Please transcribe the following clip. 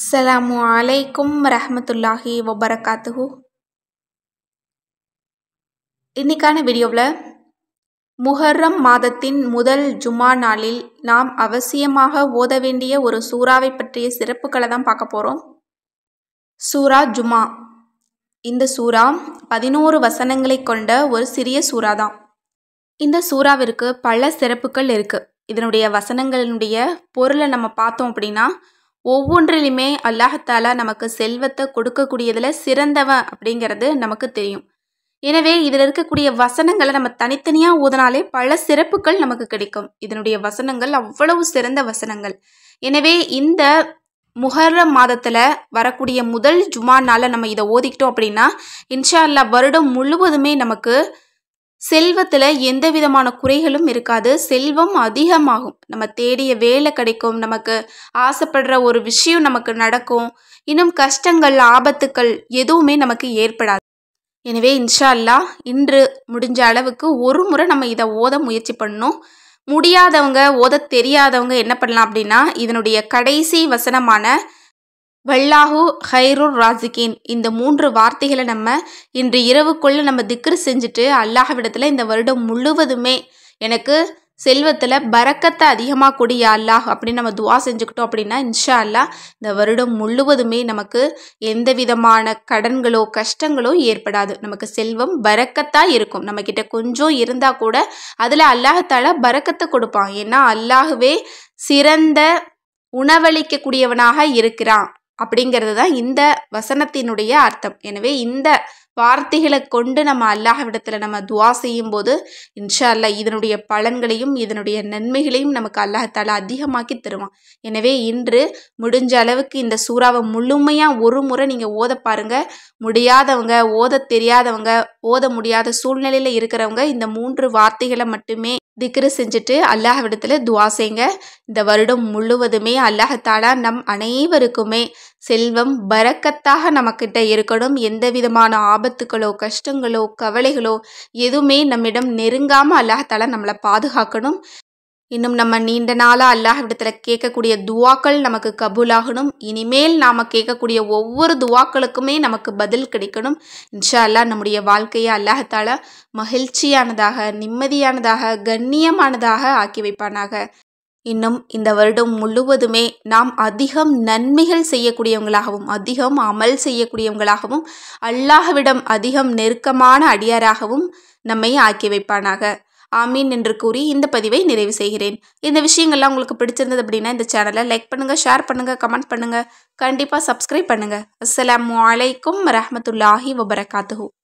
சலாமு அலைக்கும் ரஹமத்துல்லாஹி வபரகாத்துஹு இன்னைக்கான வீடியோவில் முஹர்ரம் மாதத்தின் முதல் ஜுமா நாளில் நாம் அவசியமாக ஓத வேண்டிய ஒரு சூறாவை பற்றிய சிறப்புகளை தான் பார்க்க போகிறோம் சூரா ஜுமா இந்த சூறா பதினோரு வசனங்களை கொண்ட ஒரு சிறிய சூறா தான் இந்த சூறாவிற்கு பல சிறப்புகள் இருக்குது இதனுடைய வசனங்களினுடைய பொருளை நம்ம பார்த்தோம் அப்படின்னா ஒவ்வொன்றிலுமே அல்லாஹத்தாலா நமக்கு செல்வத்தை கொடுக்கக்கூடியதில் சிறந்தவன் அப்படிங்கிறது நமக்கு தெரியும் எனவே இதில் இருக்கக்கூடிய வசனங்களை நம்ம தனித்தனியாக ஊதினாலே பல சிறப்புகள் நமக்கு கிடைக்கும் இதனுடைய வசனங்கள் அவ்வளவு சிறந்த வசனங்கள் எனவே இந்த முகர மாதத்தில் வரக்கூடிய முதல் ஜுமா நம்ம இதை ஓதிக்கிட்டோம் அப்படின்னா இன்ஷா அல்லா வருடம் முழுவதுமே நமக்கு செல்வத்தில் எந்த விதமான குறைகளும் இருக்காது செல்வம் அதிகமாகும் நம்ம தேடிய வேலை கிடைக்கும் நமக்கு ஆசைப்படுற ஒரு விஷயம் நமக்கு நடக்கும் இன்னும் கஷ்டங்கள் ஆபத்துக்கள் எதுவுமே நமக்கு ஏற்படாது எனவே இன்ஷா அல்லா இன்று முடிஞ்ச அளவுக்கு ஒரு முறை நம்ம இதை ஓத முயற்சி பண்ணணும் முடியாதவங்க ஓத தெரியாதவங்க என்ன பண்ணலாம் அப்படின்னா இதனுடைய கடைசி வசனமான வல்லாஹு ஹைரூர் ராசிகேன் இந்த மூன்று வார்த்தைகளை நம்ம இன்று இரவுக்குள்ளே நம்ம திக்ரு செஞ்சுட்டு அல்லாஹ்விடத்தில் இந்த வருடம் முழுவதுமே எனக்கு செல்வத்தில் பறக்கத்தை அதிகமாக கூடிய அல்லாஹ் அப்படின்னு நம்ம துவா செஞ்சுக்கிட்டோம் அப்படின்னா இன்ஷா அல்லா இந்த வருடம் முழுவதுமே நமக்கு எந்த விதமான கடன்களோ கஷ்டங்களோ ஏற்படாது நமக்கு செல்வம் பறக்கத்தாக இருக்கும் நம்மக்கிட்ட கொஞ்சம் இருந்தால் கூட அதில் அல்லாஹால பறக்கத்தை கொடுப்பான் ஏன்னா அல்லாஹுவே சிறந்த உணவளிக்கக்கூடியவனாக இருக்கிறான் அப்படிங்கிறது தான் இந்த வசனத்தினுடைய அர்த்தம் எனவே இந்த வார்த்தைகளை கொண்டு நம்ம அல்லாஹ்விடத்தில் நம்ம துவா செய்யும் போது இன்ஷா அல்லா இதனுடைய பலன்களையும் இதனுடைய நன்மைகளையும் நமக்கு அல்லாஹால அதிகமாக்கி தருவான் எனவே இன்று முடிஞ்ச அளவுக்கு இந்த சூறாவை முழுமையாக ஒரு முறை நீங்கள் ஓத பாருங்க முடியாதவங்க ஓத தெரியாதவங்க ஓத முடியாத சூழ்நிலையில் இருக்கிறவங்க இந்த மூன்று வார்த்தைகளை மட்டுமே திக்ரு செஞ்சுட்டு அல்லாஹ்விடத்தில் துவா செய்யுங்க இந்த வருடம் முழுவதுமே அல்லாஹத்தாலா நம் அனைவருக்குமே செல்வம் பறக்கத்தாக நம்மக்கிட்ட இருக்கணும் எந்த விதமான ஆபத்துகளோ கஷ்டங்களோ கவலைகளோ எதுவுமே நம்மிடம் நெருங்காமல் அல்லாஹால நம்மளை பாதுகாக்கணும் இன்னும் நம்ம நீண்ட நாளாக அல்லாஹ்விடத்தில் கேட்கக்கூடிய துவாக்கள் நமக்கு கபூலாகணும் இனிமேல் நாம் கேட்கக்கூடிய ஒவ்வொரு துவாக்களுக்குமே நமக்கு பதில் கிடைக்கணும் இன்ஷா அல்லா நம்முடைய வாழ்க்கையை அல்லாஹத்தால மகிழ்ச்சியானதாக நிம்மதியானதாக கண்ணியமானதாக ஆக்கி வைப்பானாக இன்னும் இந்த வருடம் முழுவதுமே நாம் அதிகம் நன்மைகள் செய்யக்கூடியவங்களாகவும் அதிகம் அமல் செய்யக்கூடியவங்களாகவும் அல்லாஹ்விடம் அதிகம் நெருக்கமான அடியாராகவும் நம்மை ஆக்கி வைப்பானாக ஆமீன் என்று கூறி இந்த பதிவை நிறைவு செய்கிறேன் இந்த விஷயங்கள்லாம் உங்களுக்கு பிடிச்சிருந்தது அப்படின்னா இந்த சேனலை லைக் பண்ணுங்கள் ஷேர் பண்ணுங்கள் கமெண்ட் பண்ணுங்கள் கண்டிப்பாக சப்ஸ்கிரைப் பண்ணுங்கள் அஸ்லாம் வலைக்கம் வரமத்துல்லாஹி வபரகாத்து